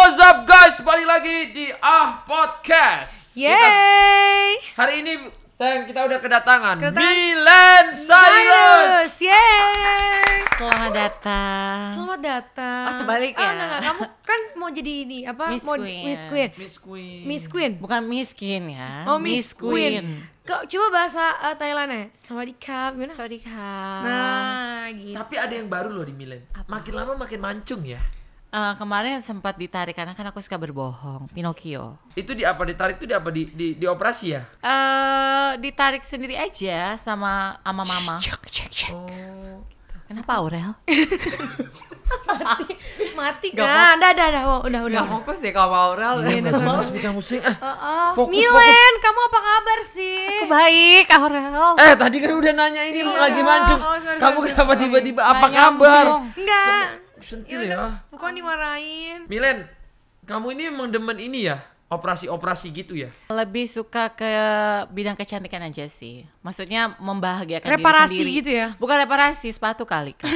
What's up guys? Balik lagi di Ah Podcast. Yeay. Kita, hari ini sayang kita udah kedatangan, kedatangan Milan Cyrus. Yeay. Selamat datang. Selamat datang. Oh, ah, terbalik ah, ya. Oh, enggak, enggak. Kamu kan mau jadi ini apa? Miss mau Queen. Miss Queen. Miss Queen. Miss Queen. Bukan miskin ya. Oh, Miss, Miss Queen. Queen. Kok coba bahasa uh, Thailandnya? Sawadikap, gimana? Sawadikap. Nah, gitu. Tapi ada yang baru loh di Milan. Makin lama makin mancung ya. Uh, kemarin sempat ditarik karena kan aku suka berbohong, Pinocchio. Itu di apa ditarik itu di apa di di, di operasi ya? Eh uh, ditarik sendiri aja sama ama mama. Cek cek cek. Oh. Gitu. Kenapa Aurel? mati mati kan oh, udah udah udah udah udah fokus deh kalau Aurel ya, udah fokus deh kamu sih uh-uh. Milen fokus. kamu apa kabar sih aku baik Aurel eh tadi kan udah nanya ini iya. lagi mancung oh, sorry, kamu sorry, kenapa tiba-tiba apa kabar enggak Sentil ya. Bukan ya. dimarahin. Milen, kamu ini emang demen ini ya? operasi-operasi gitu ya? Lebih suka ke bidang kecantikan aja sih. Maksudnya membahagiakan reparasi diri sendiri. gitu ya? Bukan reparasi, sepatu kali kan.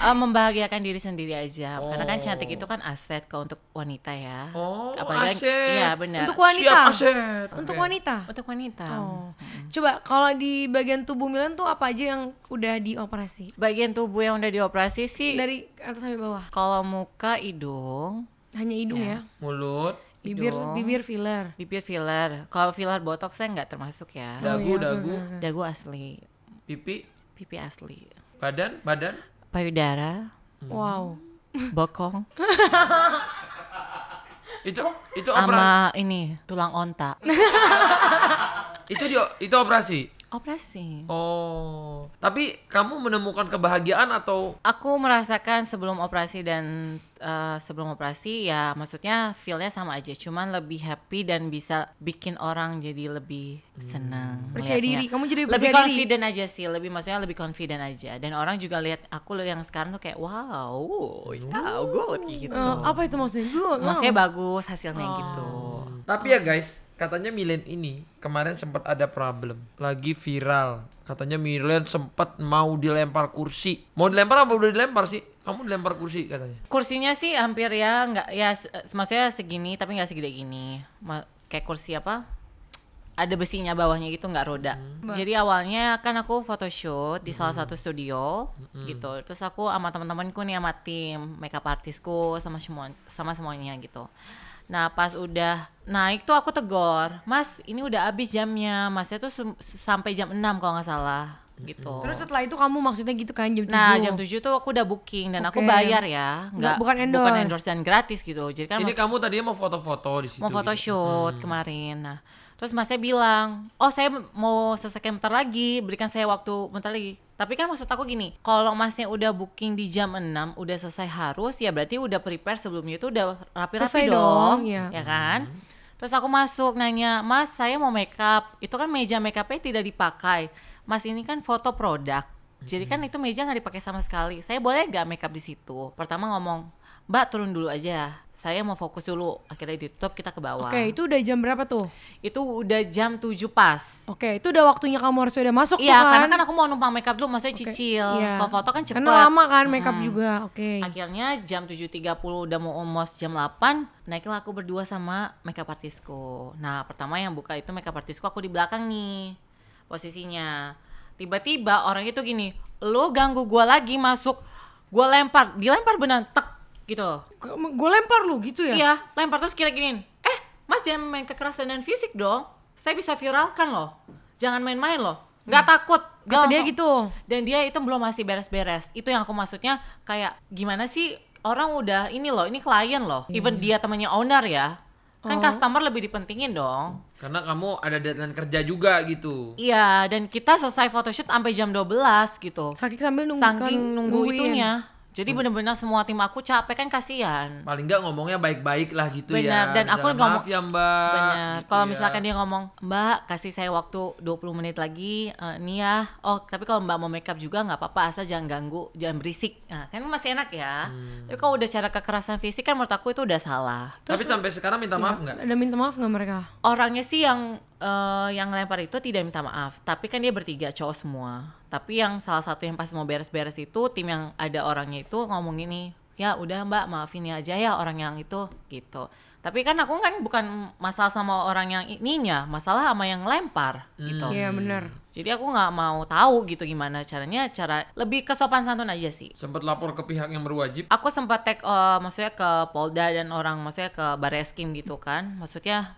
uh, membahagiakan diri sendiri aja. Oh. Karena kan cantik oh. itu kan aset kalau untuk wanita ya. Oh, Apalagi, aset. Iya benar. Untuk wanita. Siap aset. Untuk okay. wanita. Untuk wanita. Oh. Hmm. Coba kalau di bagian tubuh Milan tuh apa aja yang udah dioperasi? Bagian tubuh yang udah dioperasi sih dari atas sampai bawah. Kalau muka, hidung. Hanya hidung ya. ya. Mulut bibir dong. bibir filler bibir filler kalau filler botox saya nggak termasuk ya dagu oh, iya, dagu bener. dagu asli pipi pipi asli badan badan payudara hmm. wow bokong itu itu operasi ini tulang onta itu dia itu operasi operasi. Oh, tapi kamu menemukan kebahagiaan atau? Aku merasakan sebelum operasi dan uh, sebelum operasi ya, maksudnya feelnya sama aja, cuman lebih happy dan bisa bikin orang jadi lebih hmm. senang. Hmm. Percaya diri, kamu jadi lebih confident diri. aja sih, lebih maksudnya lebih confident aja. Dan orang juga lihat aku loh yang sekarang tuh kayak wow, wow, oh. good gitu. Uh, apa itu maksudnya good? Maksudnya wow. bagus hasilnya gitu. oh. gitu. Tapi ya guys, Katanya Milen ini kemarin sempat ada problem, lagi viral. Katanya Milen sempat mau dilempar kursi. Mau dilempar apa udah dilempar sih? Kamu dilempar kursi katanya. Kursinya sih hampir ya nggak ya maksudnya segini tapi nggak segede gini. Ma kayak kursi apa? Ada besinya bawahnya gitu nggak roda. Hmm. Jadi awalnya kan aku photoshoot di hmm. salah satu studio hmm. gitu. Terus aku sama teman-temanku nih sama tim makeup artisku sama semua sama semuanya gitu. Nah pas udah naik tuh aku tegor, Mas ini udah abis jamnya, Masnya tuh sampai jam 6 kalau nggak salah gitu. Terus setelah itu kamu maksudnya gitu kan jam nah, 7. Nah, jam 7 tuh aku udah booking dan okay. aku bayar ya. Enggak bukan endorse. Bukan endorse dan gratis gitu. Jadi kan Ini kamu tadinya mau foto-foto di situ. Mau foto gitu. shoot hmm. kemarin. Nah, terus Masnya bilang, "Oh, saya mau sesekian bentar lagi, berikan saya waktu bentar lagi." Tapi kan maksud aku gini, kalau masnya udah booking di jam 6, udah selesai harus, ya berarti udah prepare sebelumnya itu udah rapi-rapi dong, dong ya. ya kan? Hmm. Terus aku masuk nanya, "Mas, saya mau makeup." Itu kan meja makeupnya tidak dipakai. Mas ini kan foto produk. Jadi kan itu meja nggak dipakai sama sekali. Saya boleh gak makeup di situ? Pertama ngomong, Mbak turun dulu aja saya mau fokus dulu akhirnya ditutup kita ke bawah oke okay, itu udah jam berapa tuh itu udah jam 7 pas oke okay, itu udah waktunya kamu harus udah masuk iya kan? karena kan aku mau numpang makeup dulu maksudnya okay. cicil yeah. kalau foto kan cepet karena lama kan makeup hmm. juga oke okay. akhirnya jam 7.30 udah mau almost jam 8 naiklah aku berdua sama makeup artistku nah pertama yang buka itu makeup artistku aku di belakang nih posisinya tiba-tiba orang itu gini lo ganggu gue lagi masuk gue lempar dilempar benar tek gitu gue lempar lu gitu ya iya lempar terus kira giniin eh mas jangan main kekerasan dan fisik dong saya bisa viralkan loh jangan main-main loh Gak hmm. takut Gak kata dia gitu dan dia itu belum masih beres-beres itu yang aku maksudnya kayak gimana sih orang udah ini loh ini klien loh yeah. even iya. dia temannya owner ya kan oh. customer lebih dipentingin dong karena kamu ada deadline kerja juga gitu iya dan kita selesai photoshoot sampai jam 12 gitu saking sambil nunggu saking kan, nunggu itunya jadi hmm. bener-bener semua tim aku capek kan kasihan. Paling nggak ngomongnya baik-baik lah gitu Bener. ya. Dan aku ngomong maaf ya Mbak. Bener. Gitu kalau ya. misalkan dia ngomong, "Mbak, kasih saya waktu 20 menit lagi uh, eh, nih ya." Oh, tapi kalau Mbak mau makeup juga nggak apa-apa asal jangan ganggu, jangan berisik. Nah, kan masih enak ya. Hmm. Tapi kalau udah cara kekerasan fisik kan menurut aku itu udah salah. Terus, tapi sampai sekarang minta iya. maaf nggak? Ya, udah minta maaf nggak mereka? Orangnya sih yang uh, yang lempar itu tidak minta maaf tapi kan dia bertiga cowok semua tapi yang salah satu yang pas mau beres-beres itu tim yang ada orangnya itu ngomong ini ya udah mbak maafin ya aja ya orang yang itu gitu tapi kan aku kan bukan masalah sama orang yang ininya masalah sama yang lempar gitu. hmm. gitu iya bener. jadi aku nggak mau tahu gitu gimana caranya cara lebih ke sopan santun aja sih sempat lapor ke pihak yang berwajib aku sempat tag uh, maksudnya ke polda dan orang maksudnya ke barreskim gitu kan maksudnya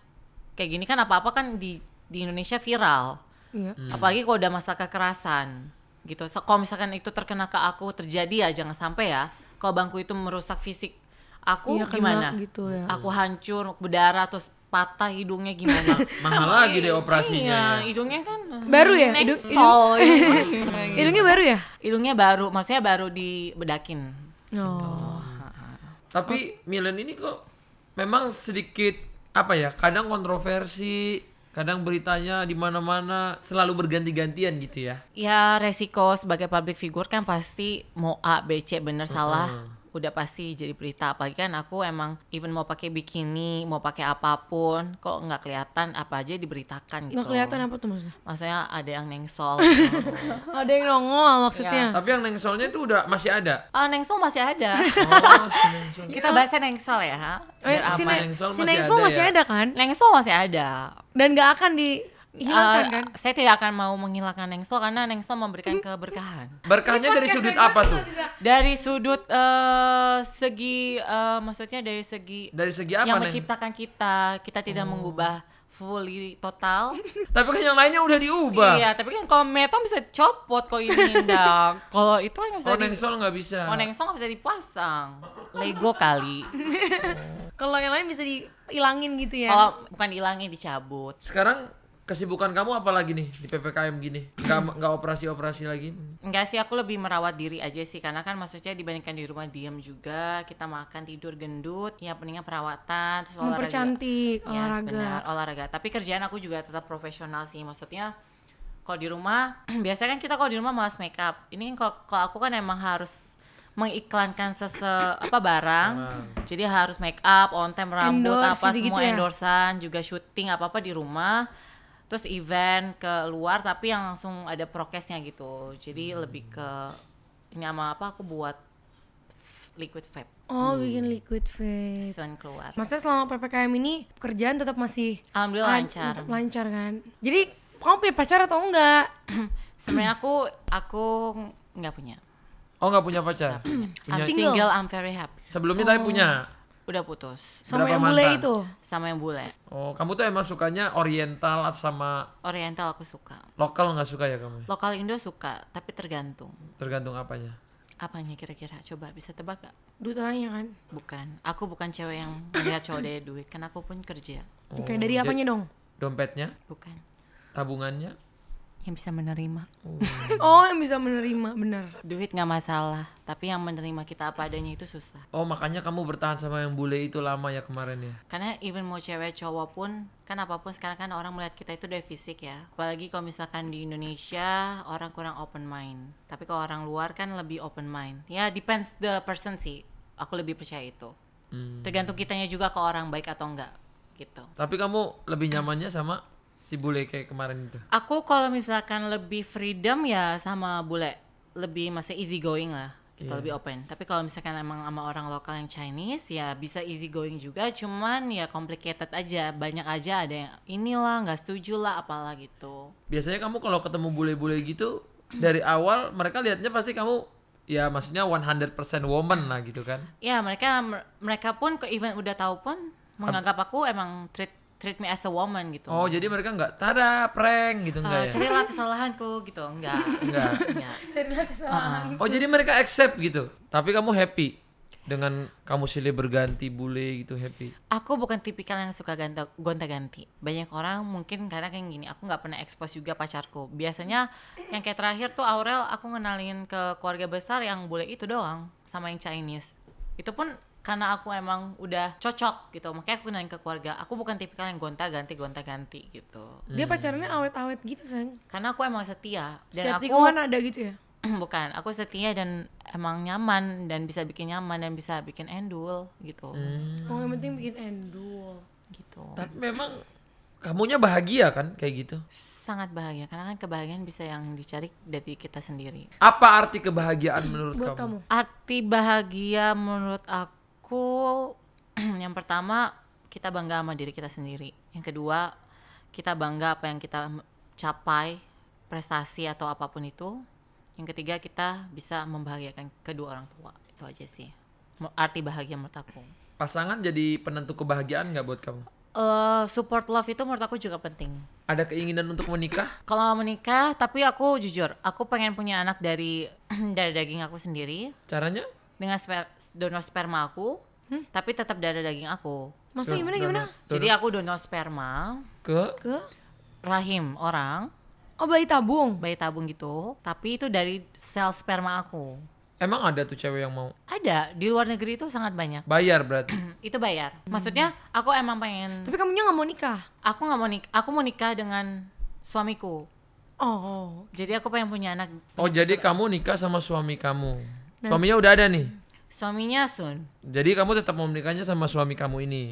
kayak gini kan apa-apa kan di di Indonesia viral. Iya. Hmm. Apalagi kalau udah masalah kekerasan gitu. So, kalau misalkan itu terkena ke aku terjadi ya jangan sampai ya. Kalau bangku itu merusak fisik aku iya, gimana? gitu ya. Aku hancur, berdarah terus patah hidungnya gimana? Mahal lagi deh iya, operasinya. Iya, hidungnya kan eh, baru ya? Hidung, iya, gitu. hidungnya baru ya? Hidungnya baru, maksudnya baru dibedakin. Oh. Gitu. Tapi oh. Milan ini kok memang sedikit apa ya kadang kontroversi kadang beritanya di mana-mana selalu berganti-gantian gitu ya ya resiko sebagai public figure kan pasti mau a b c bener uh -huh. salah udah pasti jadi berita apalagi kan aku emang even mau pakai bikini mau pakai apapun kok nggak kelihatan apa aja diberitakan gitu nggak kelihatan apa tuh maksudnya maksudnya ada yang nengsol gitu. ada yang nongol maksudnya ya. tapi yang nengsolnya tuh udah masih ada oh ah, nengsol masih ada oh, si kita bahasnya nengsol ya ha Oh, eh, si, si, nengsol, masih, nengsol ada, masih ya? ada kan nengsol masih ada dan nggak akan di hilangkan uh, eh, kan? Saya tidak akan mau menghilangkan nengsel karena nengsel memberikan keberkahan. Berkahnya dari sudut kan apa tuh? Dari sudut uh, segi uh, maksudnya dari segi Dari segi apa? Yang Neng? menciptakan kita, kita tidak hmm. mengubah fully total. tapi kan yang lainnya udah diubah. Iya, tapi kan kalau bisa copot kok ini dong. kalau itu kan bisa. sol nggak bisa. sol nggak bisa dipasang. Lego kali. kalau yang lain bisa dihilangin gitu ya. Kalau bukan hilangin dicabut. Sekarang kesibukan kamu apa lagi nih di PPKM gini? Nggak, operasi-operasi lagi? Enggak sih, aku lebih merawat diri aja sih. Karena kan maksudnya dibandingkan di rumah diam juga, kita makan, tidur, gendut. Ya pentingnya perawatan, terus olahraga. ya, olahraga. Benar, olahraga. Tapi kerjaan aku juga tetap profesional sih. Maksudnya kalau di rumah, biasanya kan kita kalau di rumah malas makeup. Ini kan kalau aku kan emang harus mengiklankan sese apa barang hmm. jadi harus make up on time rambut Endorse, apa semua gitu ya? endorsan juga syuting apa apa di rumah terus event ke luar tapi yang langsung ada prokesnya gitu jadi hmm. lebih ke ini sama apa aku buat liquid vape oh hmm. bikin liquid vape selain keluar maksudnya selama ppkm ini kerjaan tetap masih alhamdulillah lancar lancar kan jadi kamu punya pacar atau enggak sebenarnya aku aku nggak punya Oh nggak punya pacar? Gak punya. punya. I'm single. single, I'm very happy. Sebelumnya oh. tapi punya? Udah putus. Sama Berapa yang bule itu? Sama yang bule. Oh, kamu tuh emang sukanya oriental sama Oriental aku suka. Lokal nggak suka ya kamu? Lokal Indo suka, tapi tergantung. Tergantung apanya? Apanya kira-kira? Coba bisa tebak gak? Dutanya kan? Bukan. Aku bukan cewek yang melihat cowok dari duit, kan aku pun kerja. Oh, dari apanya dong? Dompetnya? Bukan. Tabungannya? yang bisa menerima mm. oh yang bisa menerima benar duit nggak masalah tapi yang menerima kita apa adanya itu susah oh makanya kamu bertahan sama yang bule itu lama ya kemarin ya karena even mau cewek cowok pun kan apapun sekarang kan orang melihat kita itu dari fisik ya apalagi kalau misalkan di Indonesia orang kurang open mind tapi kalau orang luar kan lebih open mind ya depends the person sih aku lebih percaya itu mm. tergantung kitanya juga ke orang baik atau enggak gitu tapi kamu lebih nyamannya sama si bule kayak kemarin itu aku kalau misalkan lebih freedom ya sama bule lebih masih easy going lah kita yeah. lebih open tapi kalau misalkan emang sama orang lokal yang Chinese ya bisa easy going juga cuman ya complicated aja banyak aja ada yang inilah nggak setuju lah apalah gitu biasanya kamu kalau ketemu bule-bule gitu dari awal mereka liatnya pasti kamu ya maksudnya 100% woman lah gitu kan ya mereka mereka pun ke event udah tahu pun menganggap aku emang treat treat me as a woman gitu. Oh, jadi mereka nggak tada prank gitu enggak ah, uh, ya? Carilah kesalahanku gitu, enggak. enggak. Carilah kesalahan. Uh ah, ah. Oh, jadi mereka accept gitu. Tapi kamu happy dengan kamu silih berganti bule gitu happy? Aku bukan tipikal yang suka gonta-ganti. Banyak orang mungkin karena kayak gini, aku nggak pernah expose juga pacarku. Biasanya yang kayak terakhir tuh Aurel aku ngenalin ke keluarga besar yang bule itu doang sama yang Chinese. Itu pun karena aku emang udah cocok gitu makanya aku nanya ke keluarga aku bukan tipikal yang gonta ganti gonta ganti gitu dia pacarnya pacarannya awet awet gitu sayang karena aku emang setia dan Setiap aku kan ada gitu ya bukan aku setia dan emang nyaman dan bisa bikin nyaman dan bisa bikin endul gitu hmm. oh yang penting bikin endul gitu tapi memang kamunya bahagia kan kayak gitu sangat bahagia karena kan kebahagiaan bisa yang dicari dari kita sendiri apa arti kebahagiaan hmm. menurut Buat kamu? kamu arti bahagia menurut aku aku yang pertama kita bangga sama diri kita sendiri. Yang kedua, kita bangga apa yang kita capai, prestasi atau apapun itu. Yang ketiga, kita bisa membahagiakan kedua orang tua. Itu aja sih. Arti bahagia menurut aku. Pasangan jadi penentu kebahagiaan nggak buat kamu? Uh, support love itu menurut aku juga penting. Ada keinginan untuk menikah? Kalau mau menikah, tapi aku jujur, aku pengen punya anak dari dari daging aku sendiri. Caranya? dengan sper donor sperma aku, hmm? tapi tetap darah daging aku. Maksudnya gimana gimana? Jadi aku donor sperma ke ke rahim orang. Oh bayi tabung. Bayi tabung gitu, tapi itu dari sel sperma aku. Emang ada tuh cewek yang mau? Ada, di luar negeri itu sangat banyak. Bayar berarti? itu bayar. Maksudnya aku emang pengen. Tapi kamu nggak mau nikah? Aku nggak mau nikah. Aku mau nikah dengan suamiku. Oh, oh. Jadi aku pengen punya anak. Oh jadi kamu nikah sama suami kamu? Nah. Suaminya udah ada nih. Suaminya Sun. Jadi kamu tetap mau menikahnya sama suami kamu ini.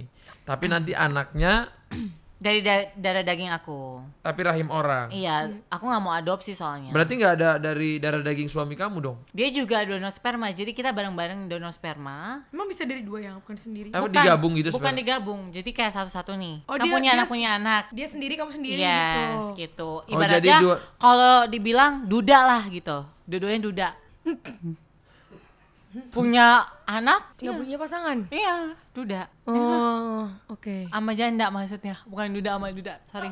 Tapi ah. nanti anaknya dari da darah daging aku. Tapi rahim orang. Iya, aku nggak mau adopsi soalnya. Berarti nggak ada dari darah daging suami kamu dong? Dia juga donor sperma, jadi kita bareng-bareng donor sperma. Emang bisa dari dua yang bukan sendiri? Bukan, digabung gitu? Bukan digabung, jadi kayak satu-satu nih. Oh, kamu dia, punya anak punya anak. Dia sendiri, kamu sendiri yes, gitu. gitu. Oh, Ibaratnya oh, kalau dibilang duda lah gitu, dua-duanya duda. punya anak nggak punya pasangan iya duda oh iya. oke okay. ama janda maksudnya bukan duda ama duda sorry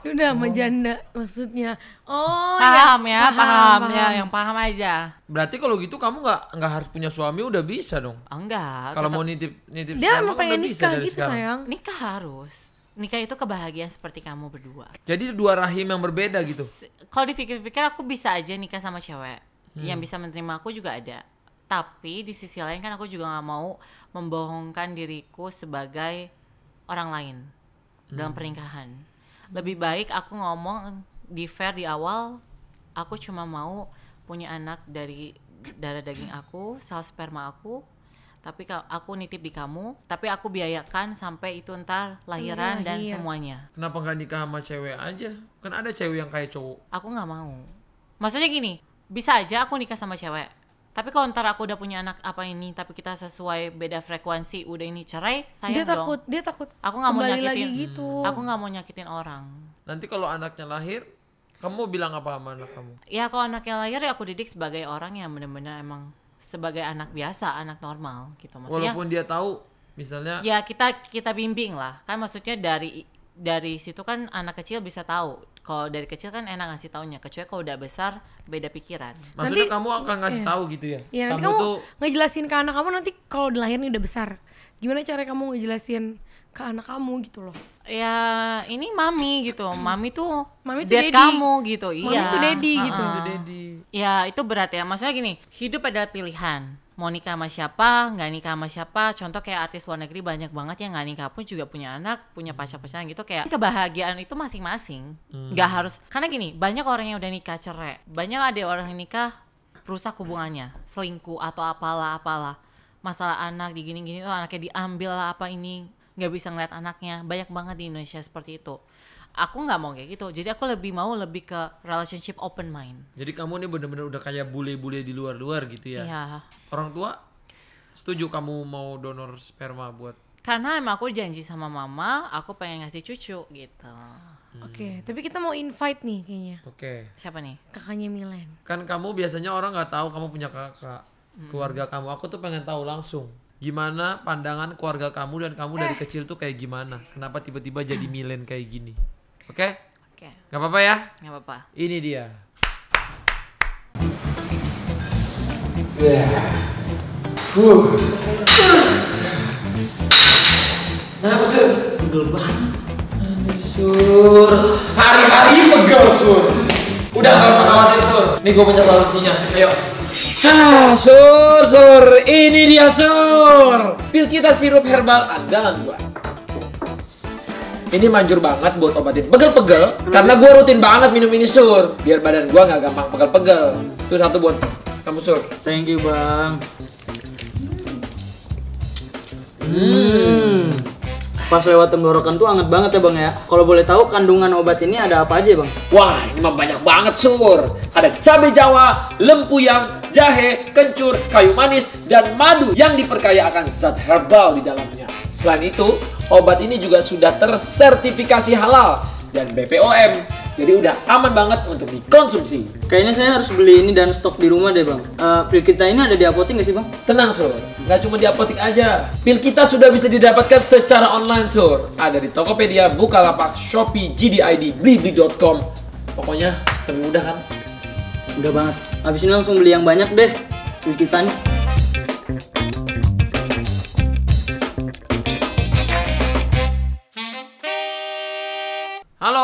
duda ama oh. janda maksudnya oh ya. paham ya, ya paham, paham, ya yang paham aja berarti kalau gitu kamu nggak nggak harus punya suami udah bisa dong enggak kalau mau nitip nitip dia mau kan pengen nikah gitu sekarang. sayang nikah harus nikah itu kebahagiaan seperti kamu berdua. Jadi dua rahim yang berbeda gitu. Kalau dipikir-pikir aku bisa aja nikah sama cewek. Hmm. Yang bisa menerima aku juga ada tapi di sisi lain kan aku juga nggak mau membohongkan diriku sebagai orang lain hmm. dalam pernikahan lebih baik aku ngomong di fair di awal aku cuma mau punya anak dari darah daging aku sel sperma aku tapi aku nitip di kamu tapi aku biayakan sampai itu ntar lahiran iya, dan iya. semuanya kenapa nggak nikah sama cewek aja kan ada cewek yang kayak cowok aku nggak mau maksudnya gini bisa aja aku nikah sama cewek tapi kalau ntar aku udah punya anak apa ini tapi kita sesuai beda frekuensi udah ini cerai saya dia dong. takut dia takut aku nggak mau nyakitin lagi gitu. aku nggak mau nyakitin orang nanti kalau anaknya lahir kamu bilang apa sama anak kamu ya kalau anaknya lahir ya aku didik sebagai orang yang benar-benar emang sebagai anak biasa anak normal gitu maksudnya walaupun dia tahu misalnya ya kita kita bimbing lah kan maksudnya dari dari situ kan anak kecil bisa tahu kalau dari kecil kan enak ngasih taunya kecuali kalau udah besar beda pikiran maksudnya nanti, kamu akan ngasih iya. tahu gitu ya iya, nanti kamu, kamu tuh... ngejelasin ke anak kamu nanti kalau udah lahirnya udah besar gimana cara kamu ngejelasin ke anak kamu gitu loh ya ini mami gitu mami tuh mami tuh daddy. kamu gitu mami iya gitu. mami tuh daddy uh -uh. gitu daddy. ya itu berat ya maksudnya gini hidup adalah pilihan mau nikah sama siapa nggak nikah sama siapa contoh kayak artis luar negeri banyak banget yang nggak nikah pun juga punya anak punya hmm. pacar pacaran gitu kayak kebahagiaan itu masing-masing hmm. nggak hmm. harus karena gini banyak orang yang udah nikah cerai banyak ada orang yang nikah rusak hubungannya selingkuh atau apalah apalah masalah anak digini-gini tuh oh, anaknya diambil lah apa ini nggak bisa ngeliat anaknya banyak banget di Indonesia seperti itu aku nggak mau kayak gitu jadi aku lebih mau lebih ke relationship open mind jadi kamu ini bener-bener udah kayak bule-bule di luar-luar gitu ya iya. orang tua setuju kamu mau donor sperma buat karena emang aku janji sama mama aku pengen ngasih cucu gitu hmm. oke okay, tapi kita mau invite nih kayaknya oke okay. siapa nih kakaknya Milen kan kamu biasanya orang nggak tahu kamu punya kakak hmm. keluarga kamu aku tuh pengen tahu langsung gimana pandangan keluarga kamu dan kamu eh. dari kecil tuh kayak gimana? Kenapa tiba-tiba jadi milen kayak gini? Oke? Oke. Gak apa-apa ya? Gak apa-apa. Ini dia. Yeah. Uh. Kenapa sih? Pegel banget. Sur. Hari-hari pegel sur. Udah nggak usah khawatir sur. Nih gue punya solusinya. Ayo. Ah, sur, sur, ini dia sur. Pil kita sirup herbal andalan gua ini manjur banget buat obatin pegel-pegel karena gue rutin banget minum ini sur biar badan gue nggak gampang pegel-pegel itu satu buat kamu sur thank you bang hmm, hmm. pas lewat tenggorokan tuh anget banget ya bang ya kalau boleh tahu kandungan obat ini ada apa aja bang wah ini mah banyak banget sur ada cabai jawa lempuyang jahe kencur kayu manis dan madu yang diperkaya akan zat herbal di dalamnya selain itu obat ini juga sudah tersertifikasi halal dan BPOM. Jadi udah aman banget untuk dikonsumsi. Kayaknya saya harus beli ini dan stok di rumah deh bang. Uh, pil kita ini ada di apotek nggak sih bang? Tenang sur, Gak cuma di apotek aja. Pil kita sudah bisa didapatkan secara online sur. Ada di Tokopedia, Bukalapak, Shopee, GDID, Blibli.com. Pokoknya lebih mudah kan? Udah banget. Abis ini langsung beli yang banyak deh. Pil kita nih.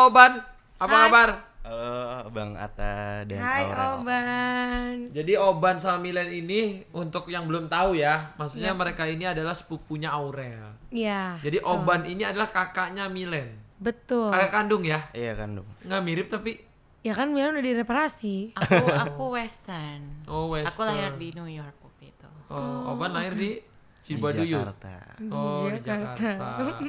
Oban. Apa Hai. kabar? Halo Bang Atta dan Hai Aurel. Oban. Jadi Oban sama Milen ini untuk yang belum tahu ya, maksudnya ya. mereka ini adalah sepupunya Aurel. Iya. Jadi betul. Oban ini adalah kakaknya Milen. Betul. Kakak kandung ya? Iya kandung. Nggak mirip tapi Ya kan Milen udah direparasi. Aku aku Western. Oh Western. Aku lahir di New York waktu itu. Oh, oh Oban lahir di Cibaduyut. Oh, Jakarta. Di oh, Jakarta.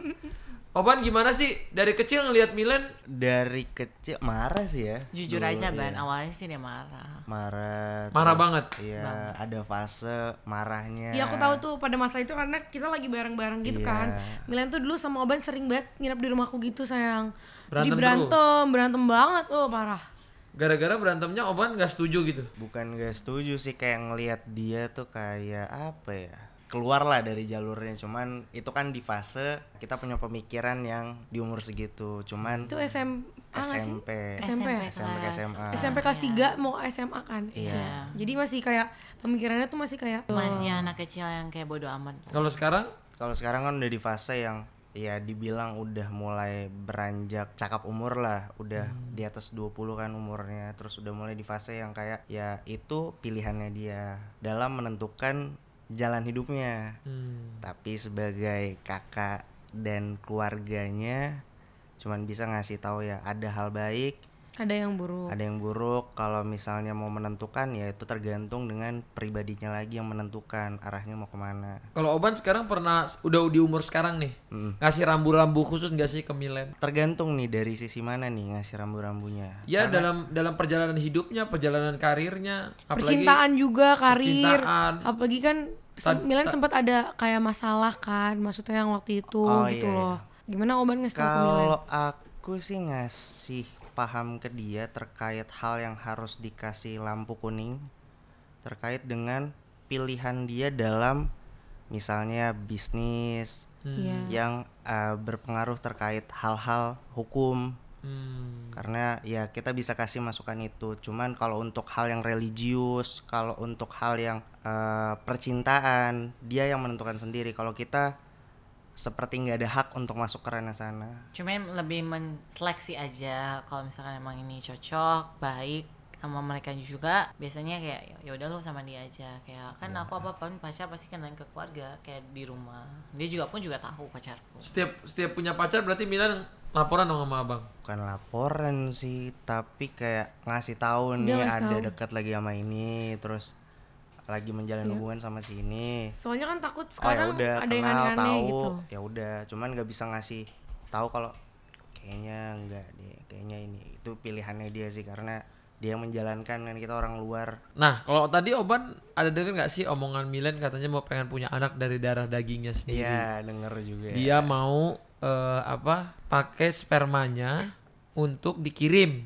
Oban gimana sih dari kecil ngelihat Milan? Dari kecil marah sih ya. Jujur aja Ban, iya. awalnya sih dia marah. Marah. Marah terus, banget. Iya, banget. ada fase marahnya. Iya, aku tahu tuh pada masa itu karena kita lagi bareng-bareng gitu iya. kan. Milan tuh dulu sama Oban sering banget nginap di rumahku gitu, sayang. Berantem Jadi berantem, berantem banget. Oh, marah. Gara-gara berantemnya Oban gak setuju gitu. Bukan gak setuju sih kayak ngelihat dia tuh kayak apa ya? keluar lah dari jalurnya cuman itu kan di fase kita punya pemikiran yang di umur segitu cuman itu SM, SMP SMP SMP SMP kelas, SMA SMP kelas 3 mau SMA kan iya yeah. yeah. jadi masih kayak pemikirannya tuh masih kayak oh. masih anak kecil yang kayak bodoh amat kalau sekarang kalau sekarang kan udah di fase yang ya dibilang udah mulai beranjak cakap umur lah udah hmm. di atas 20 kan umurnya terus udah mulai di fase yang kayak ya itu pilihannya dia dalam menentukan jalan hidupnya hmm. tapi sebagai kakak dan keluarganya cuman bisa ngasih tahu ya ada hal baik ada yang buruk ada yang buruk kalau misalnya mau menentukan ya itu tergantung dengan pribadinya lagi yang menentukan arahnya mau kemana kalau Oban sekarang pernah udah di umur sekarang nih hmm. ngasih rambu-rambu khusus nggak sih ke Milen tergantung nih dari sisi mana nih ngasih rambu-rambunya ya Karena, dalam dalam perjalanan hidupnya perjalanan karirnya apalagi percintaan juga karir percintaan. apalagi kan Se Milan sempat ada kayak masalah kan, maksudnya yang waktu itu oh, iya, gitu iya, loh. Iya. Gimana Oban ngasih tahu Kalau aku sih ngasih paham ke dia terkait hal yang harus dikasih lampu kuning terkait dengan pilihan dia dalam misalnya bisnis hmm. yeah. yang uh, berpengaruh terkait hal-hal hukum. Hmm. Karena ya kita bisa kasih masukan itu. Cuman kalau untuk hal yang religius, kalau untuk hal yang uh, percintaan dia yang menentukan sendiri kalau kita seperti nggak ada hak untuk masuk ke ranah sana. Cuman lebih menseleksi aja kalau misalkan emang ini cocok, baik sama mereka juga biasanya kayak ya udah lo sama dia aja kayak kan ya. aku apa pun kan pacar pasti kenalin ke keluarga kayak di rumah dia juga pun juga tahu pacarku setiap setiap punya pacar berarti Milan laporan dong sama abang bukan laporan sih tapi kayak ngasih tahu nih ada tahu. dekat lagi sama ini terus lagi menjalin yeah. hubungan sama si ini. Soalnya kan takut oh, ya sekarang oh, yaudah, ada kenal, yang aneh-aneh gitu. Ya udah, cuman nggak bisa ngasih tahu kalau kayaknya enggak deh, kayaknya ini itu pilihannya dia sih karena dia menjalankan dan kita orang luar. Nah, kalau tadi Oban ada denger nggak sih omongan Milen katanya mau pengen punya anak dari darah dagingnya sendiri. Iya, denger juga. Dia mau uh, apa? Pakai spermanya untuk dikirim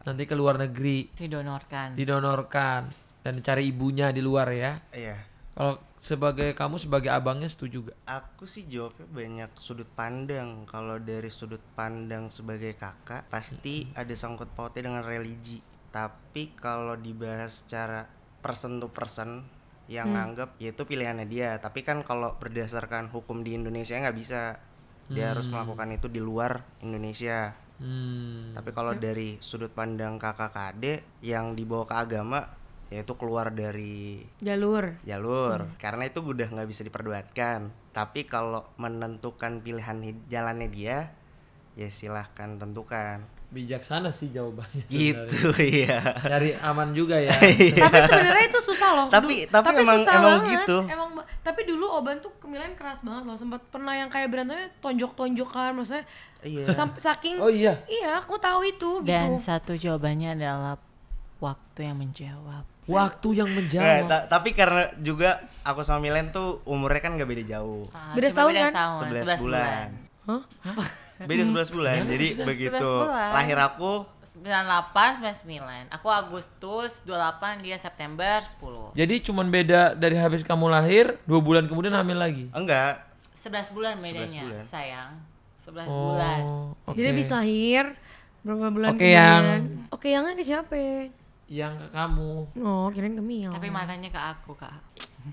nanti ke luar negeri. Didonorkan. Didonorkan dan cari ibunya di luar ya. Iya. Kalau sebagai kamu sebagai abangnya setuju gak? Aku sih jawabnya banyak sudut pandang. Kalau dari sudut pandang sebagai kakak pasti hmm. ada sangkut pautnya dengan religi. Tapi kalau dibahas secara person to person yang hmm. anggap yaitu pilihannya dia. Tapi kan kalau berdasarkan hukum di Indonesia nggak bisa. Dia hmm. harus mm. melakukan itu di luar Indonesia. Hmm. Tapi kalau dari sudut pandang kakak kade yang dibawa ke agama yaitu keluar dari jalur jalur hmm. karena itu udah nggak bisa diperdebatkan tapi kalau menentukan pilihan jalannya dia ya silahkan tentukan bijaksana sih jawabannya gitu ya dari aman juga ya iya. tapi sebenarnya itu susah loh tapi tapi, tapi emang susah emang banget. gitu emang tapi dulu oban tuh kemilan keras banget loh sempat pernah yang kayak berantemnya tonjok-tonjokan maksudnya iya. saking oh iya iya aku tahu itu dan gitu. satu jawabannya adalah waktu yang menjawab Waktu yang menjawab. Eh, ta tapi karena juga aku sama Milen tuh umurnya kan gak beda jauh. Ah, beda tahun kan? Tahun, 11, 11 bulan. bulan. Hah? Hah? Beda 11 bulan. Jadi 11, begitu 11 bulan. lahir aku 98 99. Aku Agustus 28, dia September 10. Jadi cuman beda dari habis kamu lahir, dua bulan kemudian hamil lagi. Enggak. 11 bulan bedanya, 11 bulan. sayang. 11 oh, bulan. Okay. Jadi habis lahir berapa bulan Oke okay, kemudian? Yang... Oke, okay, yang ke siapa? yang ke kamu. Oh, kirain ke Mio. Tapi matanya ke aku, Kak.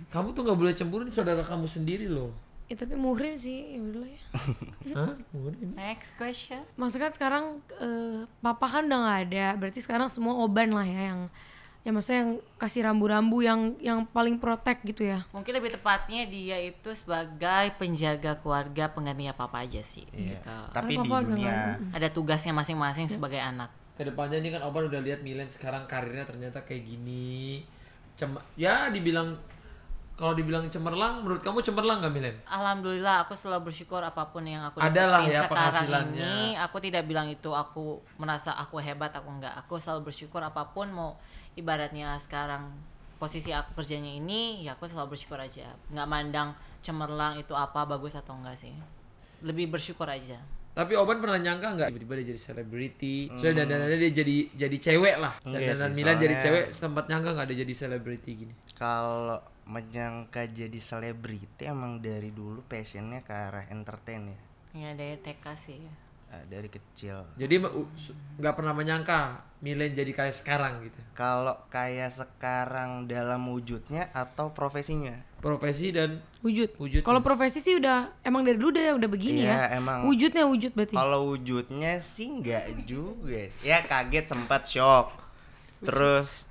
Kamu tuh gak boleh cemburu nih saudara kamu sendiri loh. Ya tapi muhrim sih, ya ya. Next question. Maksudnya kan sekarang uh, papa kan udah gak ada, berarti sekarang semua oban lah ya yang ya maksudnya yang kasih rambu-rambu yang yang paling protek gitu ya mungkin lebih tepatnya dia itu sebagai penjaga keluarga penggantinya papa aja sih iya. gitu. tapi Karena di papa dunia ada tugasnya masing-masing ya. sebagai anak kedepannya ini kan Oban udah lihat Milan sekarang karirnya ternyata kayak gini Cem ya dibilang kalau dibilang cemerlang, menurut kamu cemerlang gak Milen? Alhamdulillah, aku selalu bersyukur apapun yang aku Adalah ya sekarang ini. Aku tidak bilang itu aku merasa aku hebat, aku enggak. Aku selalu bersyukur apapun mau ibaratnya sekarang posisi aku kerjanya ini, ya aku selalu bersyukur aja. Nggak mandang cemerlang itu apa bagus atau enggak sih. Lebih bersyukur aja. Tapi Oban pernah nyangka nggak tiba-tiba dia jadi selebriti? Hmm. Soalnya dan dan dia jadi jadi cewek lah. Dan dan Milan jadi cewek sempat nyangka nggak ada jadi selebriti gini? Kalau menyangka jadi selebriti emang dari dulu passionnya ke arah entertain ya. Ya dari TK sih. Eh, dari kecil jadi nggak pernah menyangka Milen jadi kayak sekarang gitu kalau kayak sekarang dalam wujudnya atau profesinya profesi dan wujud wujud kalau profesi sih udah emang dari dulu udah ya, udah begini ya, ya. emang wujudnya wujud berarti kalau wujudnya sih nggak juga ya kaget sempat shock terus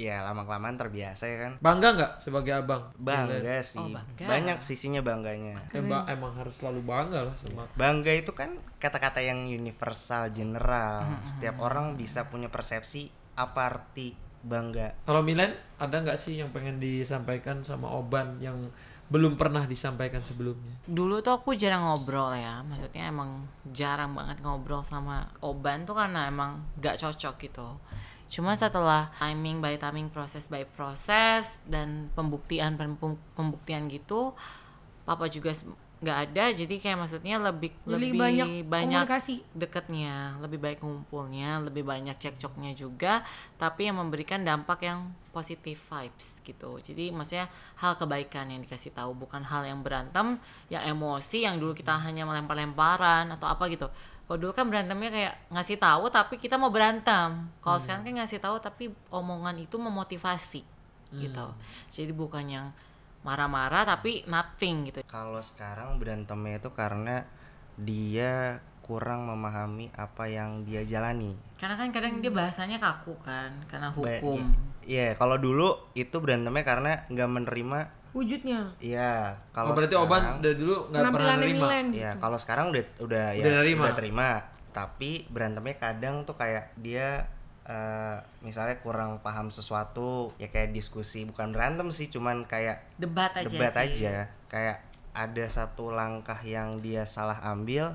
ya lama kelamaan terbiasa ya kan bangga nggak sebagai abang bangga sih oh, bangga. banyak sisinya bangganya Eba, emang harus selalu bangga lah sama bangga itu kan kata-kata yang universal general mm-hmm. setiap orang bisa punya persepsi apa arti bangga kalau Milan ada nggak sih yang pengen disampaikan sama Oban yang belum pernah disampaikan sebelumnya? Dulu tuh aku jarang ngobrol ya, maksudnya emang jarang banget ngobrol sama Oban tuh karena emang gak cocok gitu. Cuma setelah timing by timing, proses by proses dan pembuktian pembuktian gitu, papa juga nggak ada jadi kayak maksudnya lebih lebih, lebih banyak, banyak komunikasi lebih baik ngumpulnya lebih banyak cekcoknya juga tapi yang memberikan dampak yang positif vibes gitu jadi maksudnya hal kebaikan yang dikasih tahu bukan hal yang berantem yang emosi yang dulu kita hanya melempar-lemparan atau apa gitu kalau dulu kan berantemnya kayak ngasih tahu tapi kita mau berantem kalau hmm. sekarang kan ngasih tahu tapi omongan itu memotivasi hmm. gitu jadi bukan yang marah-marah tapi nothing gitu kalau sekarang berantemnya itu karena dia kurang memahami apa yang dia jalani karena kan kadang dia bahasanya kaku kan karena hukum Iya, yeah, kalau dulu itu berantemnya karena nggak menerima wujudnya. Iya, kalau oh, berarti sekarang, obat dari dulu nggak pernah nerima. Iya, gitu. kalau sekarang udah udah, ya, udah ya terima. udah terima, tapi berantemnya kadang tuh kayak dia Uh, misalnya kurang paham sesuatu ya kayak diskusi bukan berantem sih cuman kayak debat aja debat sih. aja kayak ada satu langkah yang dia salah ambil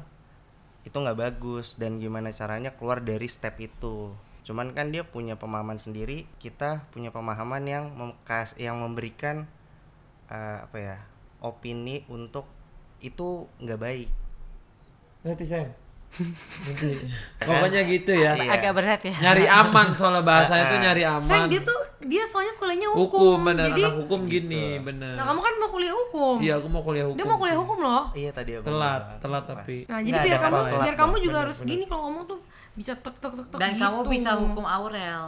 itu nggak bagus dan gimana caranya keluar dari step itu cuman kan dia punya pemahaman sendiri kita punya pemahaman yang mem yang memberikan uh, apa ya opini untuk itu nggak baik netizen kan? pokoknya gitu ya iya. agak berat ya nyari aman soalnya bahasanya itu eh, eh. nyari aman sayang dia tuh dia soalnya kuliahnya hukum, hukum bener, jadi hukum gini gitu. bener nah kamu kan mau kuliah hukum iya aku mau kuliah hukum dia mau kuliah hukum loh iya tadi aku telat telat tapi nah jadi biar kamu telat, biar kamu juga bener, harus bener. gini kalau ngomong tuh bisa tek tek tek tek dan gitu. kamu bisa hukum Aurel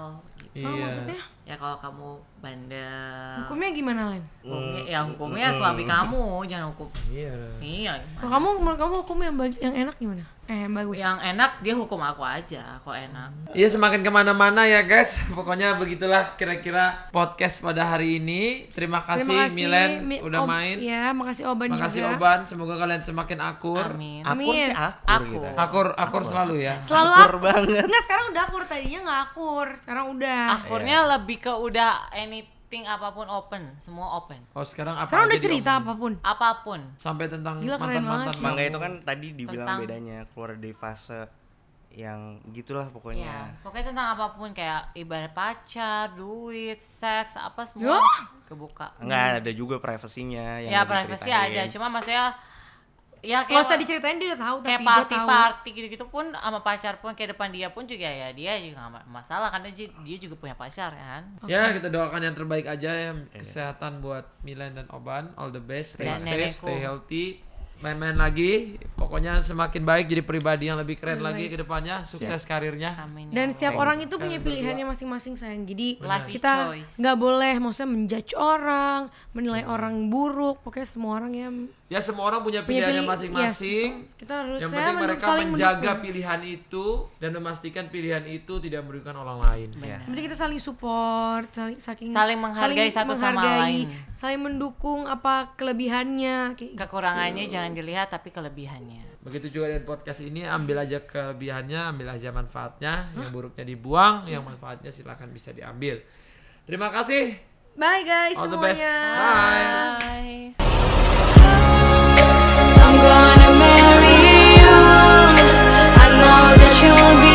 iya. Oh, maksudnya ya kalau kamu bandel hukumnya gimana Len? hukumnya hmm. ya hukumnya hmm. suami kamu jangan hukum iya iya kalau kamu menurut kamu hukum yang bagi yang enak gimana eh yang bagus yang enak dia hukum aku aja kok enak iya semakin kemana-mana ya guys pokoknya begitulah kira-kira podcast pada hari ini terima kasih, terima kasih Milen Mi udah Ob main ya makasih Oban makasih juga. Oban semoga kalian semakin akur amin akur amin. sih akur akur. Gitu. akur akur akur selalu ya selalu akur, akur banget enggak sekarang udah akur tadinya nggak akur sekarang udah akurnya yeah. lebih lebih ke udah anything apapun open, semua open. Oh, sekarang apa? Sekarang udah cerita open. apapun. Apapun. Sampai tentang mantan-mantan. Mangga itu kan tadi dibilang tentang... bedanya keluar dari fase yang gitulah pokoknya. Ya, pokoknya tentang apapun kayak ibarat pacar, duit, seks, apa semua Yuh? kebuka. Enggak ada juga privasinya yang Ya, privasi ada, cuma maksudnya ya kayak usah diceritain dia udah tahu kayak tapi party tahu. party gitu gitu pun sama pacar pun kayak depan dia pun juga ya dia juga gak masalah karena dia, juga punya pacar ya kan okay. ya kita doakan yang terbaik aja ya iya. kesehatan buat Milan dan Oban all the best stay dan safe nenekku. stay healthy main-main lagi pokoknya semakin baik jadi pribadi yang lebih keren lagi ke depannya sukses Siap. karirnya Amin. Ya dan setiap Amin. orang itu punya pilihannya masing-masing sayang jadi Life kita nggak boleh maksudnya menjudge orang menilai hmm. orang buruk pokoknya semua orang yang ya semua orang punya pilihannya masing-masing. Yes, gitu. kita harus yang ya penting mereka menjaga mendukung. pilihan itu dan memastikan pilihan itu tidak merugikan orang lain. Ya. Mending kita saling support, saling saking saling menghargai saling satu menghargai, sama lain, saling mendukung apa kelebihannya, kayak gitu. kekurangannya gitu. jangan dilihat tapi kelebihannya. Begitu juga dengan podcast ini ambil aja kelebihannya, ambil aja manfaatnya, huh? yang buruknya dibuang, hmm. yang manfaatnya silahkan bisa diambil. Terima kasih. Bye guys All semuanya. The best. Bye. Bye. you will be